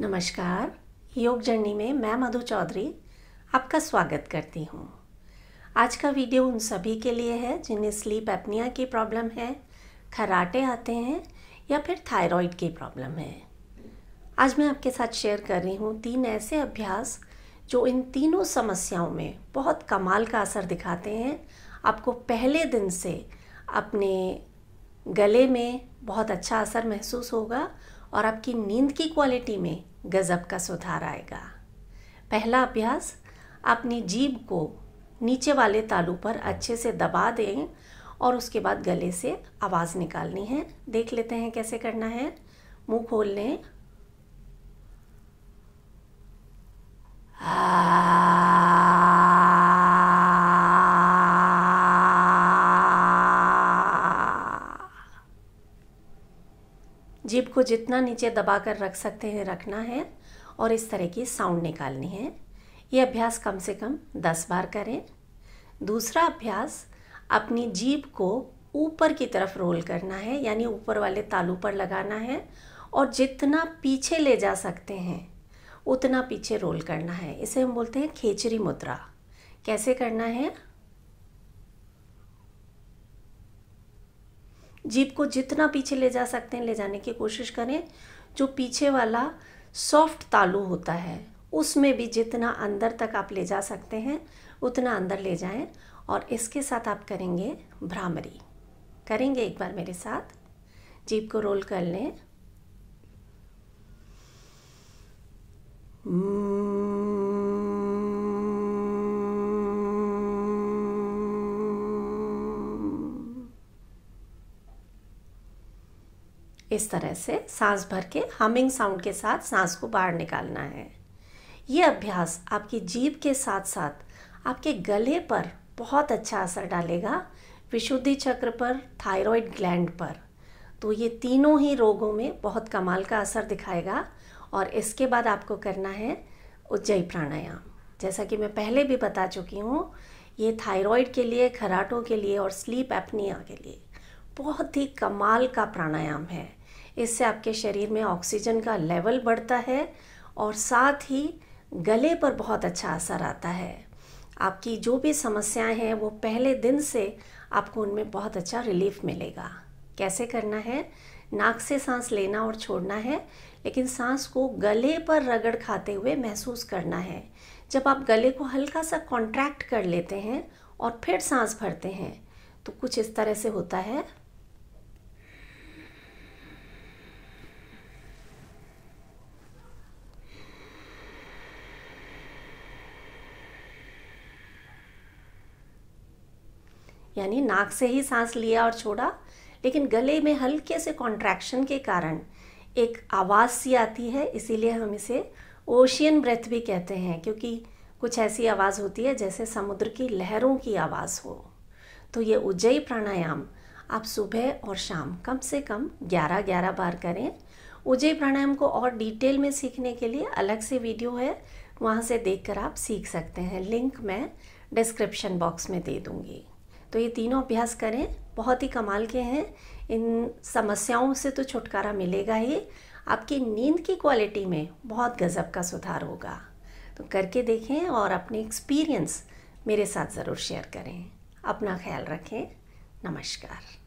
नमस्कार योग जर्नी में मैं मधु चौधरी आपका स्वागत करती हूँ आज का वीडियो उन सभी के लिए है जिन्हें स्लीप एपनिया की प्रॉब्लम है खराटे आते हैं या फिर थायराइड की प्रॉब्लम है आज मैं आपके साथ शेयर कर रही हूँ तीन ऐसे अभ्यास जो इन तीनों समस्याओं में बहुत कमाल का असर दिखाते हैं आपको पहले दिन से अपने गले में बहुत अच्छा असर महसूस होगा और आपकी नींद की क्वालिटी में गज़ब का सुधार आएगा पहला अभ्यास अपनी जीभ को नीचे वाले तालू पर अच्छे से दबा दें और उसके बाद गले से आवाज़ निकालनी है देख लेते हैं कैसे करना है मुंह खोल लें आ जिप को जितना नीचे दबा कर रख सकते हैं रखना है और इस तरह की साउंड निकालनी है ये अभ्यास कम से कम दस बार करें दूसरा अभ्यास अपनी जीभ को ऊपर की तरफ रोल करना है यानी ऊपर वाले तालू पर लगाना है और जितना पीछे ले जा सकते हैं उतना पीछे रोल करना है इसे हम बोलते हैं खेचरी मुद्रा कैसे करना है जीप को जितना पीछे ले जा सकते हैं ले जाने की कोशिश करें जो पीछे वाला सॉफ्ट तालू होता है उसमें भी जितना अंदर तक आप ले जा सकते हैं उतना अंदर ले जाएं और इसके साथ आप करेंगे भ्रामरी करेंगे एक बार मेरे साथ जीप को रोल कर लें hmm. इस तरह से सांस भर के हमिंग साउंड के साथ सांस को बाहर निकालना है ये अभ्यास आपकी जीभ के साथ साथ आपके गले पर बहुत अच्छा असर डालेगा विशुद्धि चक्र पर थायराइड ग्लैंड पर तो ये तीनों ही रोगों में बहुत कमाल का असर दिखाएगा और इसके बाद आपको करना है उज्जय प्राणायाम जैसा कि मैं पहले भी बता चुकी हूँ ये थायराइड के लिए खराटों के लिए और स्लीप एपनिया के लिए बहुत ही कमाल का प्राणायाम है इससे आपके शरीर में ऑक्सीजन का लेवल बढ़ता है और साथ ही गले पर बहुत अच्छा असर आता है आपकी जो भी समस्याएं हैं वो पहले दिन से आपको उनमें बहुत अच्छा रिलीफ मिलेगा कैसे करना है नाक से सांस लेना और छोड़ना है लेकिन सांस को गले पर रगड़ खाते हुए महसूस करना है जब आप गले को हल्का सा कॉन्ट्रैक्ट कर लेते हैं और फिर सांस भरते हैं तो कुछ इस तरह से होता है यानी नाक से ही सांस लिया और छोड़ा लेकिन गले में हल्के से कॉन्ट्रैक्शन के कारण एक आवाज़ सी आती है इसीलिए हम इसे ओशियन ब्रेथ भी कहते हैं क्योंकि कुछ ऐसी आवाज़ होती है जैसे समुद्र की लहरों की आवाज़ हो तो ये उज्जयी प्राणायाम आप सुबह और शाम कम से कम 11-11 बार करें उज्जयी प्राणायाम को और डिटेल में सीखने के लिए अलग से वीडियो है वहाँ से देखकर आप सीख सकते हैं लिंक मैं डिस्क्रिप्शन बॉक्स में दे दूँगी तो ये तीनों अभ्यास करें बहुत ही कमाल के हैं इन समस्याओं से तो छुटकारा मिलेगा ही आपकी नींद की क्वालिटी में बहुत गज़ब का सुधार होगा तो करके देखें और अपने एक्सपीरियंस मेरे साथ ज़रूर शेयर करें अपना ख्याल रखें नमस्कार